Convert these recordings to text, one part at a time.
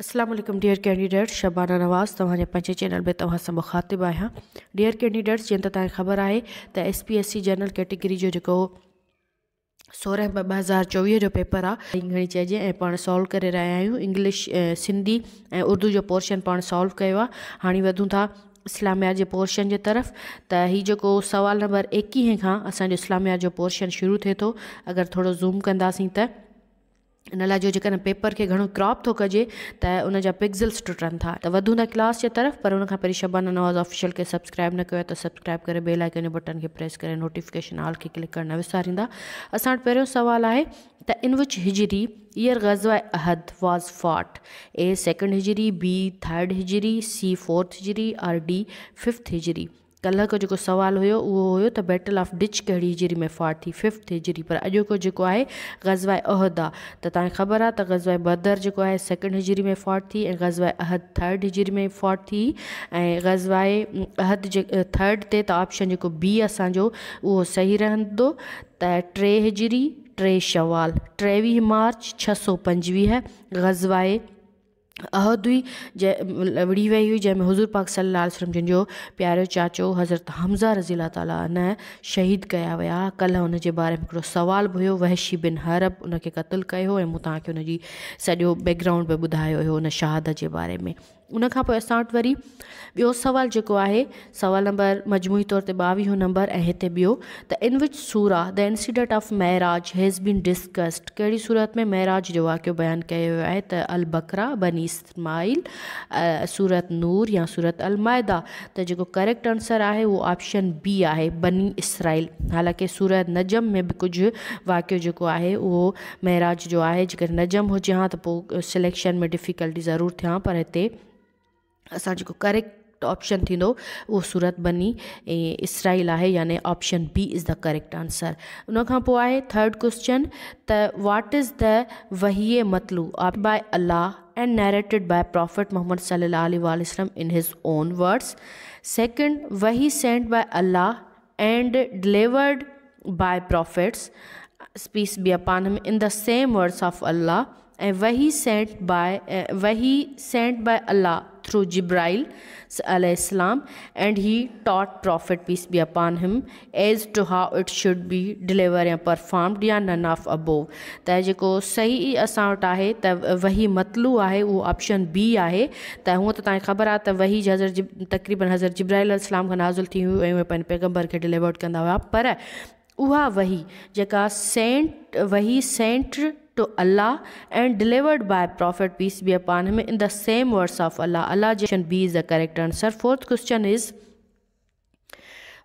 Aslam dear candidate Shabana Nawaz तवे पंजे channel में तव्हां सां मुखातिबु आहियां डियर कैंडिडेट्स जीअं त तव्हांखे ख़बर आहे त S P S C general category जो जेको सोरहं ॿ हज़ार चौवी जो पेपर आई घड़ी चइजे ऐं पाण सॉल्व करे रहिया आहियूं इंग्लिश सिंधी ए उर्दू जो पोर्शन पा सॉल्व किया हाँ हाणे था इस्लामिया के पोर्शन के तरफ़ त हीउ सवाल नंबर एक्वी का असो इस्लामिया पोर्शन शुरू थे तो अगर थोड़ा ज़ूम कंदासीं त इन लाइ जो जेकॾहिं पेपर खे घणो क्रॉप थो कजे त उन जा पिक्ज़ल्स टुटनि था त वधूं था क्लास जे तरफ़ पर उनखां पहिरीं शबाना नवाज़ ऑफिशियल खे सब्सक्राइब न कयो आहे त सब्सक्राइब करे बेल आइकन जे बटन खे प्रेस करे नोटिफिकेशन ऑल खे क्लिक करणु न विसारींदा असां वटि पहिरियों सुवालु आहे त इन विच हिजरी ईयर ग़ज़वा अहद वॉज़ फॉट ए सेकेंड हिजरी बी थर्ड हिजरी सी फोर्थ हिजरी आर डी फिफ्थ हिजरी कल्ह जो जेको हो हुयो उहो बैटल ऑफ डिच कड़ी हिजरी में फाट थी फिफ्थ हिजरी पर अॼोको जेको आहे ग़ज़वाए अहद आहे तो तव्हांखे ख़बर आहे त बदर जो है सेकेंड हिजरी में फाट थी ऐं अहद थर्ड हिजरी में फाट थी ऐं ग़ज़वाए अहद थर्ड ते त ऑप्शन जेको बी असांजो उहो सही रहंदो त टे हिजरी टे शवाल टेवी मार्च छह सौ पंजवीह ग़ज़वाए अहदुई जै मतलब विड़ी वई हुई जंहिंमें हज़ूर पाक सलाहु वसलम जिनो प्यारो चाचो हज़रत हमज़ा रज़ीला तला न शहीद कया वह कल उन बारे में हिकिड़ो सुवाल बि वहशी बिन हरब उनखे कत्ल किया ऐं मूं तव्हांखे हुनजी सॼो बैकग्राउंड बि ॿुधायो हुयो शहादत के बारे में उन खां पोइ असां वटि वरी ॿियो सुवालु जेको आहे सवाल नंबर मजमूई तौर ते ॿावीहो नंबर ऐं हिते ॿियो त इन विच सूरा द इंसिडेंट ऑफ महराज हैज़ बीन डिस्कस्ड कहिड़ी सूरत में महराज जो वाक़ियो बयानु कयो वियो आहे त अल बकरा बनी इस्माइल सूरत नूर या सूरत अलमाइदा त जेको करेक्ट आंसर आहे उहो ऑप्शन बी आहे बनी इसराइल हालांकि सूरत नजम में बि कुझु वाक़ियो जेको आहे उहो महराज जो आहे जेकर नजम हुजे हा त पोइ सिलेक्शन में डिफ़िकल्टी ज़रूरु थिया पर हिते असो करेक्ट ऑप्शन थो वो सूरत बनी इसराइल है यानि option B is the correct answer उन थर्ड क्वेश्चन त वॉट इज़ द वही मतलू आप by Allah and narrated by prophet Muhammad सल्लाम in his own words second वही sent by Allah and delivered by prophets peace be upon in the same words of Allah वही sent by uh, वही sent by Allah through Jibril अलैहिस्सलाम and he taught prophet peace be upon him as to how it should be deliver या performed या none of above त जेको सही असां वटि आहे त वही मतलू आहे उहो ऑप्शन बी आहे त हूअं त तव्हांखे ख़बर आहे त वही हज़र जिब तक़रीबन हज़र जिब्राहिल अलाम खां नाज़ुल थी हुयूं ऐं उहे पंहिंजे पैगम्बर खे डिलीवर कंदा हुआ पर उहा वही जेका सेंट वही sent to Allah and delivered by Prophet peace be upon him in the same words of Allah. Allah B is the correct answer. Fourth question is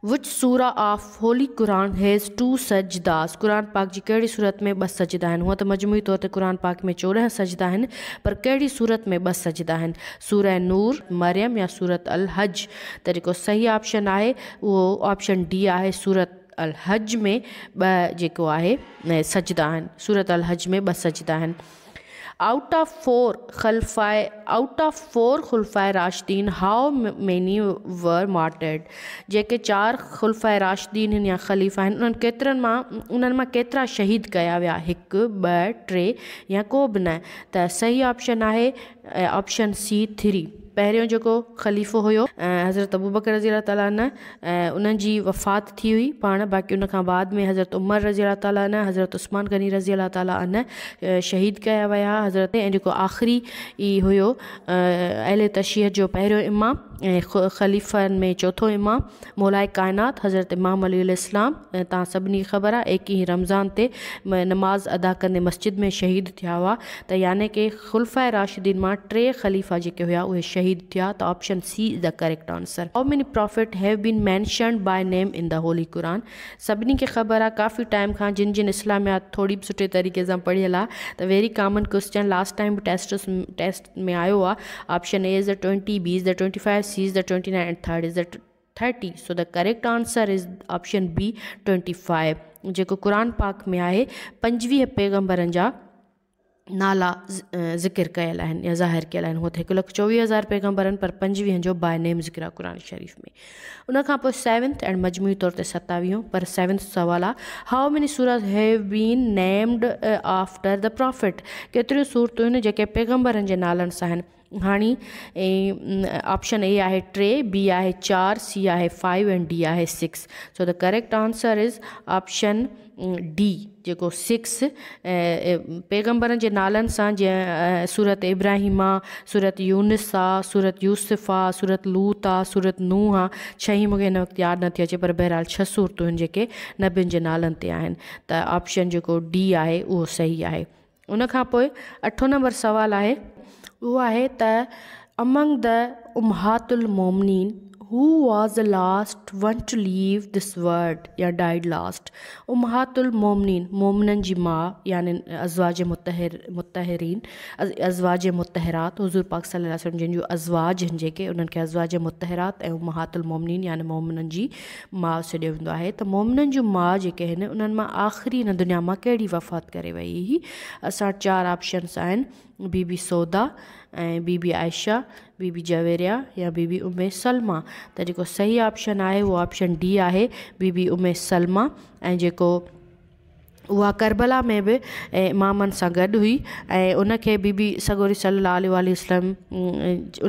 which surah of holy Quran has two sajdas? Quran पाक जी कहिड़ी सूरत में ॿ सजदा आहिनि हूअं त मजमूई तौर ते क़ुर पाक में चोॾहं सजदा आहिनि पर कहिड़ी सूरत में ॿ सजदा आहिनि सूरह नूर मरियम या सूरत अल हज तरीक़ो सही ऑप्शन आहे उहो ऑप्शन डी आहे सूरत अल हज में ॿ जेको सजदा आहिनि सूरत अल हज में ॿ सजदा आहिनि आउट ऑफ फोर खलफाए आउट ऑफ फोर खुलफ़ाए राशदीन हाउ मेनी वर मार्टेड जेके चार खुलफ़ाए राशदीन आहिनि या ख़लीफ़ा आहिनि उन्हनि केतिरनि मां उन्हनि मां केतिरा शहीद कया विया हिकु ॿ टे या को बि न त सही ऑप्शन आहे ऑप्शन सी थ्री पहिरियों जो ख़लीफ़ो हुयो ऐं हज़रत अबू बकर रज़ीला ताला जी वफ़ात थी हुई पाण बाक़ी उन बाद में हज़रत उमर रज़ीला तला हज़रत उस्मान गनी रज़ीला ताला न शहीद कया विया हज़रत आख़िरी ई हुयो अहल तशीह जो पहिरियों इमाम खलीफन में चौथो इमाम मौलाए काइनात हज़रत इमाम अली ऐं तव्हां सभिनी खे ख़बर आहे रमज़ान ते नमाज़ अदा कंदे मस्जिद में शहीद थिया हुआ त यानी कि ख़ुलफ़ा राशिदीन में टे ख़लीफ़ा जो हुआ उ शहीद थिया तो option C is the correct answer how many prophet have been mention by name in the holy Quran सभी के ख़बर आ काफ़ी टाइम का जिन जिन इस्लामियात थोड़ी भी सुठे तरीक़े से पढ़ियल आ very common question last time test test में आयो आ option A is the twenty B is the twenty five sees the 29 and third is the 30 so the correct answer is option B 25 जेको कुरान पाक में आहे पंजवीह पैगम्बरनि जा नाला ज़िक्र कयल आहिनि या ज़ाहिर कयल आहिनि हो त हिकु लखु चोवीह हज़ार पैगम्बरनि पर पंजवीहनि जो बाए नेम ज़िक्र आहे क़ुर शरीफ़ में उन खां पोइ सेवंथ एंड मजमूई तौर ते सतावीहों पर सेवंथ सुवालु आहे हाउ मेनी सूरत have been named after the prophet केतिरियूं सूरतूं आहिनि जेके पैगम्बरनि जे नालनि सां आहिनि हाणे ऑप्शन ए आहे टे बी आहे चार सी आहे फाइव एंड डी आहे six so the correct answer is option D जो सिक्स पैगम्बरनि के नाल सां सूरत इब्राहिम आहे सूरत यूनिस सूरत यूसुफ़ आ सूरत लूत आहे सूरत नूह आहे छही मूंखे हिन वक़्तु यादि नथी अचे पर बहरहाल छह सूरत आहिनि जेके नबियुनि जे नालनि ऑप्शन जेको डी आहे उहो सही है उन अठो नंबर सवाल है वो है अमंग द उमहातुल मोमिन who was the last one to leave this world या died last उमहातुल मोमनिन मोमनन जी माँ यानि अजवाज मुतहर मुतहरीन अजवाज मुतहरात हज़ूर पाक सल्लल्लाहु अलैहि जो अजवाज हैं जेके उन्हें खे अजवाज मुतहरात ए उमहातुल मोमिन यानि मोमनन की माँ सॾियो वेंदो आहे त मोमनन जूं माउ जेके आहिनि आख़िरी हिन दुनिया में कड़ी वफ़ात करे वही हुई असां चारि ऑप्शन्स बीबी सौदा ए बीबी आयशा बीबी जवेरिया या बीबी उमे सलमा तो जो सही ऑप्शन है वो ऑप्शन डी है बीबी उमे सलमा जो उहा करबला में भी ऐं इमामनि सां हुई ऐं उनखे बीबी सगोरी सलाहु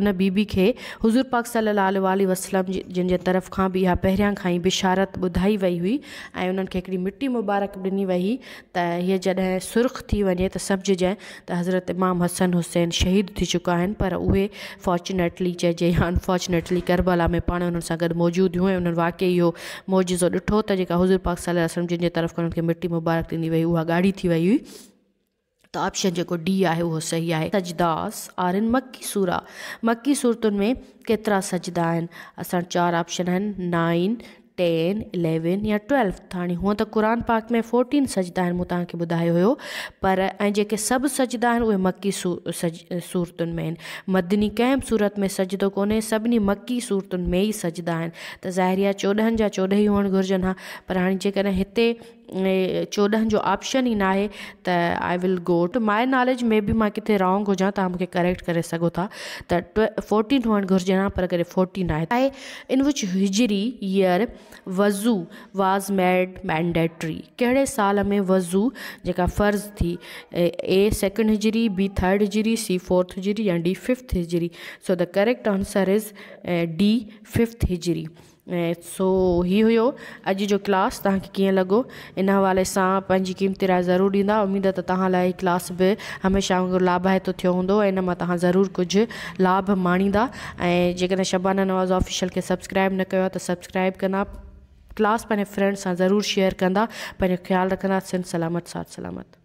उन बीबी के हुज़ूर पाक सलाहु आल वसलम जंहिंजे तरफ़ का भी इहा पहिरियां खां ई बिशारत बुधाई वही हुई ऐं उन्हनि खे मुबारक ॾिनी वही तो ये हीअ जॾहिं सुर्ख थी वञे त समुझजांइ त हज़रत इमाम हसन हुसैन शहीद थी चुका आहिनि पर उ फॉर्चुनेटली चइजे या अनफॉर्चुनेटली करबला में पा उन सां गॾु मौजूदु हुयूं वाक़ई इहो मौजिज़ो ॾिठो त जेका हुज़ूर पाक सल वसलम जंहिंजे तरफ़ उन मिट्टी मुबारक कंदी वही उहा ॻाढ़ी थी वई हुई त तो ऑप्शन जेको डी आहे उहो सही आहे सजदास आरनि मक्की सूरा मकी सूरतुनि में केतिरा सजदा आहिनि असां चारि ऑप्शन आहिनि नाइन टेन इलेवन या ट्वेल्व हाणे हूअं त कुरान पाक में फोर्टीन सजदा आहिनि मूं तव्हांखे ॿुधायो हुयो पर ऐं जेके सभु सजदा आहिनि उहे मकी सू सज सूरतुनि में आहिनि मदनी कंहिं बि सूरत में सजदो कोन्हे सभिनी मकी सूरतुनि में ई सजदा आहिनि त ज़ाहिर आहे चोॾहनि जा चोॾहं ई हुअणु घुरिजनि हा पर हाणे जेकॾहिं हिते चोॾहं जो ऑप्शन ई न आहे त I will go to my knowledge में बि मां किथे रॉन्ग हुजां तव्हां मूंखे करेक्ट करे सघो था त ट्वे फोर्टीन हुअणु घुरिजे न पर करे फोर्टीन आहे ऐं इन विच हिजरी ईयर वज़ू वाज़ मेड मैंडेट्री कहिड़े साल में वज़ू जेका फ़र्ज़ थी ए सेकेंड हिजरी बी थर्ड हिजरी सी फोर्थ हिजरी या डी फिफ्थ हिजरी so the correct answer is D fifth हिजरी सो ही हुयो अज जो क्लास तव्हांखे कीअं लॻो इन हवाले सां पंहिंजी क़ीमती राय जरूर ॾींदा उम्मीद आहे त तव्हां लाइ क्लास बि हमेशह वांगुरु लाभाइतो थियो हूंदो इन मां तव्हां कुछ लाभ माणींदा ऐं शबाना नवाज़ ऑफिशियल के सब्सक्राइब न कयो आहे सब्सक्राइब क्लास पंहिंजे फ्रेंड्स सां ज़रूरु शेयर कंदा पंहिंजो ख़्यालु रखंदा सिंध सलामत साथ सलामत